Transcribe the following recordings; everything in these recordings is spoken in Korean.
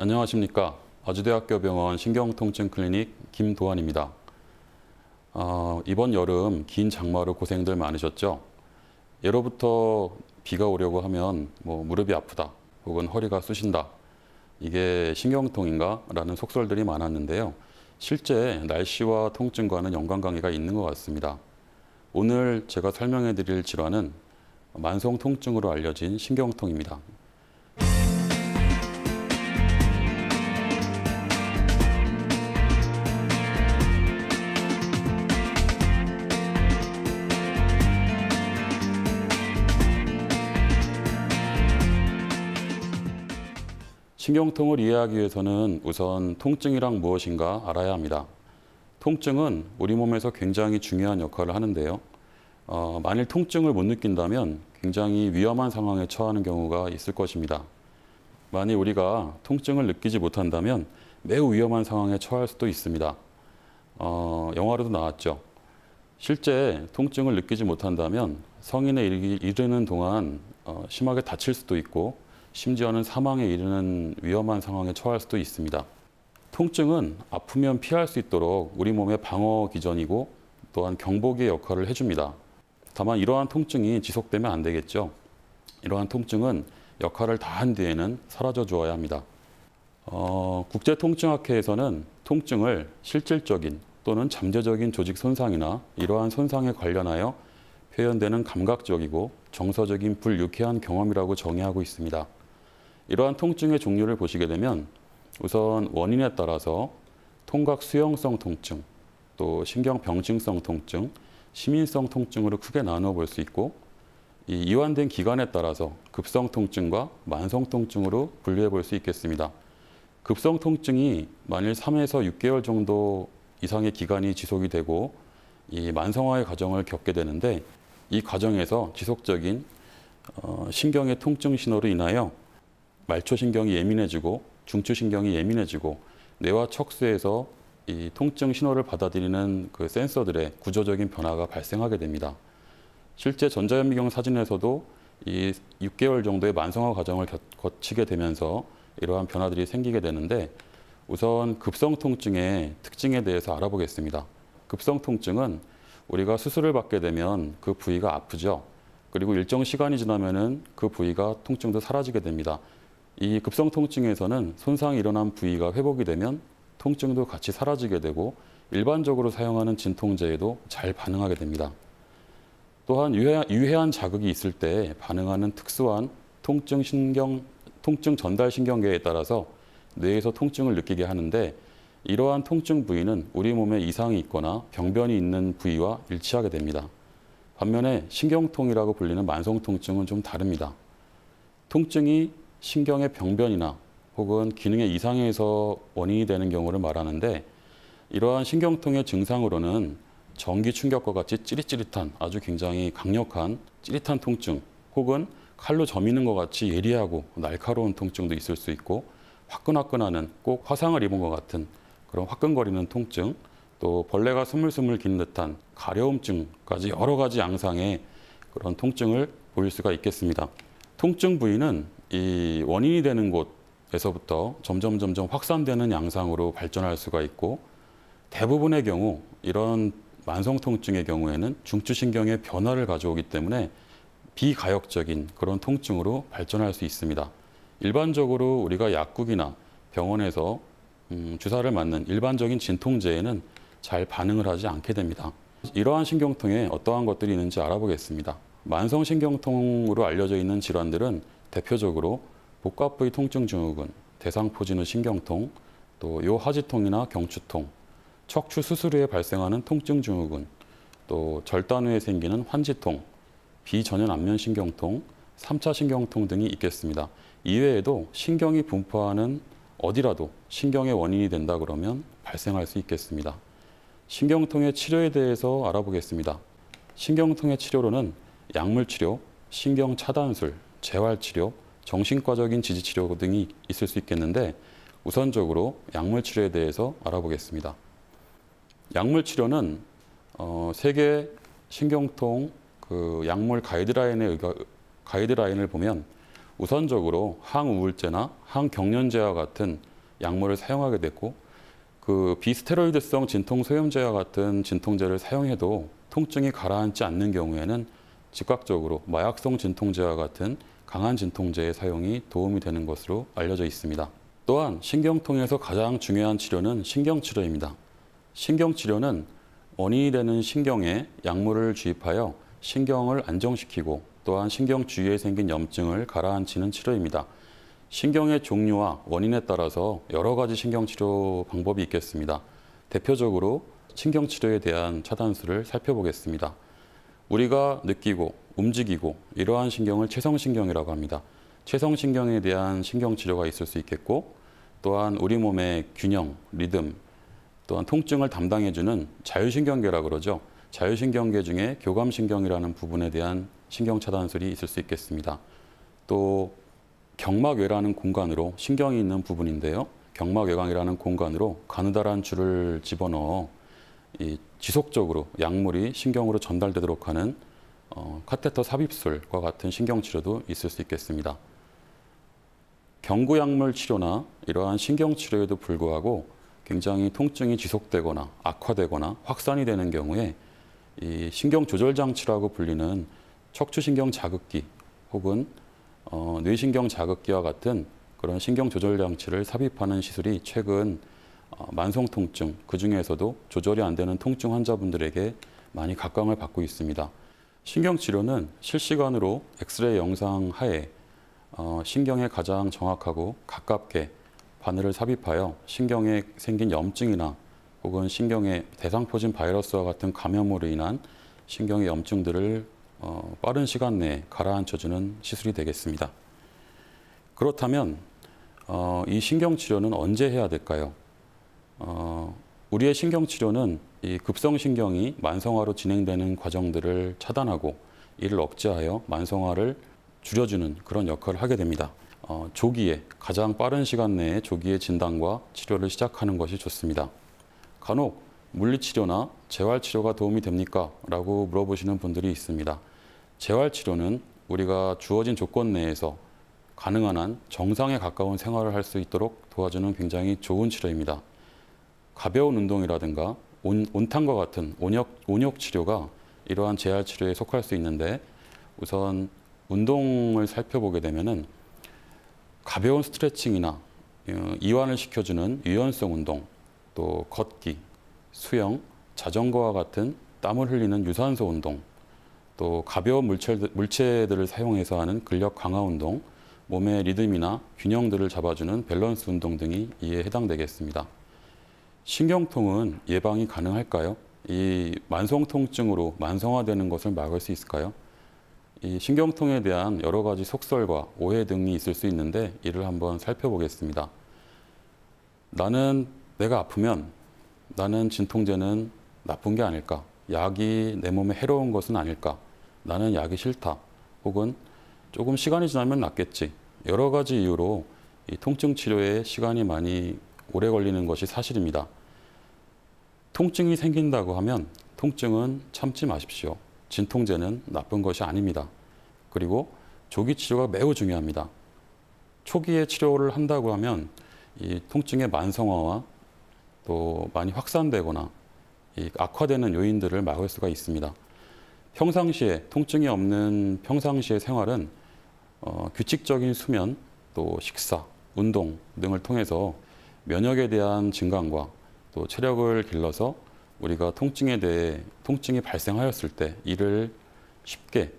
안녕하십니까. 아주대학교 병원 신경통증 클리닉 김도환입니다. 어, 이번 여름 긴 장마로 고생들 많으셨죠? 예로부터 비가 오려고 하면 뭐 무릎이 아프다 혹은 허리가 쑤신다 이게 신경통인가? 라는 속설들이 많았는데요. 실제 날씨와 통증과는 연관관계가 있는 것 같습니다. 오늘 제가 설명해 드릴 질환은 만성 통증으로 알려진 신경통입니다. 신경통을 이해하기 위해서는 우선 통증이란 무엇인가 알아야 합니다. 통증은 우리 몸에서 굉장히 중요한 역할을 하는데요. 어, 만일 통증을 못 느낀다면 굉장히 위험한 상황에 처하는 경우가 있을 것입니다. 만일 우리가 통증을 느끼지 못한다면 매우 위험한 상황에 처할 수도 있습니다. 어, 영화로도 나왔죠. 실제 통증을 느끼지 못한다면 성인에 이르는 동안 어, 심하게 다칠 수도 있고 심지어는 사망에 이르는 위험한 상황에 처할 수도 있습니다. 통증은 아프면 피할 수 있도록 우리 몸의 방어 기전이고 또한 경보기의 역할을 해줍니다. 다만 이러한 통증이 지속되면 안 되겠죠. 이러한 통증은 역할을 다한 뒤에는 사라져 주어야 합니다. 어, 국제통증학회에서는 통증을 실질적인 또는 잠재적인 조직 손상이나 이러한 손상에 관련하여 표현되는 감각적이고 정서적인 불유쾌한 경험이라고 정의하고 있습니다. 이러한 통증의 종류를 보시게 되면 우선 원인에 따라서 통각 수용성 통증, 또 신경병증성 통증, 시민성 통증으로 크게 나누어 볼 수 있고 이 이완된 기간에 따라서 급성 통증과 만성 통증으로 분류해 볼 수 있겠습니다. 급성 통증이 만일 3에서 6개월 정도 이상의 기간이 지속이 되고 이 만성화의 과정을 겪게 되는데 이 과정에서 지속적인 어, 신경의 통증 신호로 인하여 말초신경이 예민해지고 중추신경이 예민해지고 뇌와 척수에서 이 통증 신호를 받아들이는 그 센서들의 구조적인 변화가 발생하게 됩니다. 실제 전자현미경 사진에서도 이 6개월 정도의 만성화 과정을 거치게 되면서 이러한 변화들이 생기게 되는데 우선 급성 통증의 특징에 대해서 알아보겠습니다. 급성 통증은 우리가 수술을 받게 되면 그 부위가 아프죠. 그리고 일정 시간이 지나면그 부위가 통증도 사라지게 됩니다. 이 급성 통증에서는 손상이 일어난 부위가 회복이 되면 통증도 같이 사라지게 되고 일반적으로 사용하는 진통제에도 잘 반응하게 됩니다. 또한 유해, 한 자극이 있을 때 반응하는 특수한 통증 신경 통증 전달 신경계에 따라서 뇌에서 통증을 느끼게 하는데 이러한 통증 부위는 우리 몸에 이상이 있거나 병변이 있는 부위와 일치하게 됩니다. 반면에 신경통이라고 불리는 만성 통증은 좀 다릅니다. 통증이 신경의 병변이나 혹은 기능의 이상에서 원인이 되는 경우를 말하는데 이러한 신경통의 증상으로는 전기 충격과 같이 찌릿찌릿한 아주 굉장히 강력한 찌릿한 통증 혹은 칼로 점이는 것 같이 예리하고 날카로운 통증도 있을 수 있고 화끈화끈하는 꼭 화상을 입은 것 같은 그런 화끈거리는 통증 또 벌레가 스물스물 긴 듯한 가려움증까지 여러 가지 양상의 그런 통증을 보일 수가 있겠습니다. 통증 부위는 이 원인이 되는 곳에서부터 점점 점점 확산되는 양상으로 발전할 수가 있고 대부분의 경우 이런 만성 통증의 경우에는 중추신경의 변화를 가져오기 때문에 비가역적인 그런 통증으로 발전할 수 있습니다. 일반적으로 우리가 약국이나 병원에서 음, 주사를 맞는 일반적인 진통제에는 잘 반응을 하지 않게 됩니다. 이러한 신경통에 어떠한 것들이 있는지 알아보겠습니다. 만성신경통으로 알려져 있는 질환들은 대표적으로 복합 부위 통증 증후군, 대상포진후 신경통, 또 요하지통이나 경추통, 척추 수술 후에 발생하는 통증 증후군, 또 절단 후에 생기는 환지통, 비전연 안면 신경통, 3차 신경통 등이 있겠습니다. 이외에도 신경이 분포하는 어디라도 신경의 원인이 된다 그러면 발생할 수 있겠습니다. 신경통의 치료에 대해서 알아보겠습니다. 신경통의 치료로는 약물 치료, 신경 차단술, 재활치료, 정신과적인 지지치료 등이 있을 수 있겠는데 우선적으로 약물치료에 대해서 알아보겠습니다. 약물치료는 어, 세계 신경통 그 약물 가이드라인의 의가, 가이드라인을 보면 우선적으로 항우울제나 항경련제와 같은 약물을 사용하게 됐고 그 비스테로이드성 진통소염제와 같은 진통제를 사용해도 통증이 가라앉지 않는 경우에는 즉각적으로 마약성 진통제와 같은 강한 진통제의 사용이 도움이 되는 것으로 알려져 있습니다. 또한 신경통에서 가장 중요한 치료는 신경치료입니다. 신경치료는 원인이 되는 신경에 약물을 주입하여 신경을 안정시키고 또한 신경 주위에 생긴 염증을 가라앉히는 치료입니다. 신경의 종류와 원인에 따라서 여러 가지 신경치료 방법이 있겠습니다. 대표적으로 신경치료에 대한 차단수를 살펴보겠습니다. 우리가 느끼고 움직이고 이러한 신경을 체성신경이라고 합니다. 체성신경에 대한 신경치료가 있을 수 있겠고 또한 우리 몸의 균형, 리듬, 또한 통증을 담당해주는 자율신경계라 그러죠. 자율신경계 중에 교감신경이라는 부분에 대한 신경차단술이 있을 수 있겠습니다. 또 경막외라는 공간으로 신경이 있는 부분인데요. 경막외강이라는 공간으로 가느다란 줄을 집어넣어 이 지속적으로 약물이 신경으로 전달되도록 하는 어, 카테터 삽입술과 같은 신경 치료도 있을 수 있겠습니다. 경구약물 치료나 이러한 신경 치료에도 불구하고 굉장히 통증이 지속되거나 악화되거나 확산이 되는 경우에 이 신경 조절 장치라고 불리는 척추신경 자극기 혹은 어, 뇌신경 자극기와 같은 그런 신경 조절 장치를 삽입하는 시술이 최근 어, 만성 통증, 그중에서도 조절이 안 되는 통증 환자분들에게 많이 각광을 받고 있습니다. 신경치료는 실시간으로 엑스레이 영상 하에 어, 신경에 가장 정확하고 가깝게 바늘을 삽입하여 신경에 생긴 염증이나 혹은 신경에 대상포진 바이러스와 같은 감염으로 인한 신경의 염증들을 어, 빠른 시간 내에 가라앉혀주는 시술이 되겠습니다. 그렇다면 이 신경치료는 언제 해야 될까요? 어, 우리의 신경 치료는 이 급성신경이 만성화로 진행되는 과정들을 차단하고 이를 억제하여 만성화를 줄여주는 그런 역할을 하게 됩니다. 어, 조기에 가장 빠른 시간 내에 조기에 진단과 치료를 시작하는 것이 좋습니다. 간혹 물리치료나 재활치료가 도움이 됩니까? 라고 물어보시는 분들이 있습니다. 재활치료는 우리가 주어진 조건 내에서 가능한 한 정상에 가까운 생활을 할 수 있도록 도와주는 굉장히 좋은 치료입니다. 가벼운 운동이라든가 온, 온탕과 같은 온역, 온역 치료가 이러한 재활 치료에 속할 수 있는데 우선 운동을 살펴보게 되면은 가벼운 스트레칭이나 어, 이완을 시켜주는 유연성 운동, 또 걷기, 수영, 자전거와 같은 땀을 흘리는 유산소 운동, 또 가벼운 물체들, 물체들을 사용해서 하는 근력 강화 운동, 몸의 리듬이나 균형들을 잡아주는 밸런스 운동 등이 이에 해당되겠습니다. 신경통은 예방이 가능할까요? 이 만성 통증으로 만성화되는 것을 막을 수 있을까요? 이 신경통에 대한 여러 가지 속설과 오해 등이 있을 수 있는데 이를 한번 살펴보겠습니다. 나는 내가 아프면 나는 진통제는 나쁜 게 아닐까? 약이 내 몸에 해로운 것은 아닐까? 나는 약이 싫다. 혹은 조금 시간이 지나면 낫겠지. 여러 가지 이유로 이 통증 치료에 시간이 많이 오래 걸리는 것이 사실입니다. 통증이 생긴다고 하면 통증은 참지 마십시오. 진통제는 나쁜 것이 아닙니다. 그리고 조기 치료가 매우 중요합니다. 초기에 치료를 한다고 하면 이 통증의 만성화와 또 많이 확산되거나 악화되는 요인들을 막을 수가 있습니다. 평상시에 통증이 없는 평상시의 생활은 어, 규칙적인 수면, 또 식사, 운동 등을 통해서 면역에 대한 증강과 또 체력을 길러서 우리가 통증에 대해 통증이 발생하였을 때 이를 쉽게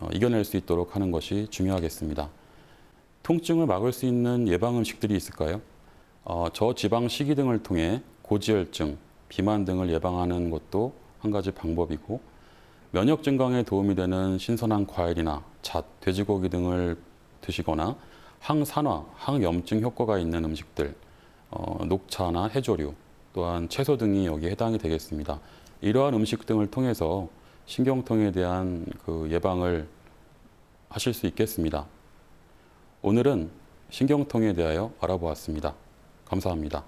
어, 이겨낼 수 있도록 하는 것이 중요하겠습니다. 통증을 막을 수 있는 예방 음식들이 있을까요? 어, 저지방 식이 등을 통해 고지혈증, 비만 등을 예방하는 것도 한 가지 방법이고 면역 증강에 도움이 되는 신선한 과일이나 잣, 돼지고기 등을 드시거나 항산화, 항염증 효과가 있는 음식들, 어, 녹차나 해조류, 또한 채소 등이 여기에 해당이 되겠습니다. 이러한 음식 등을 통해서 신경통에 대한 그 예방을 하실 수 있겠습니다. 오늘은 신경통에 대하여 알아보았습니다. 감사합니다.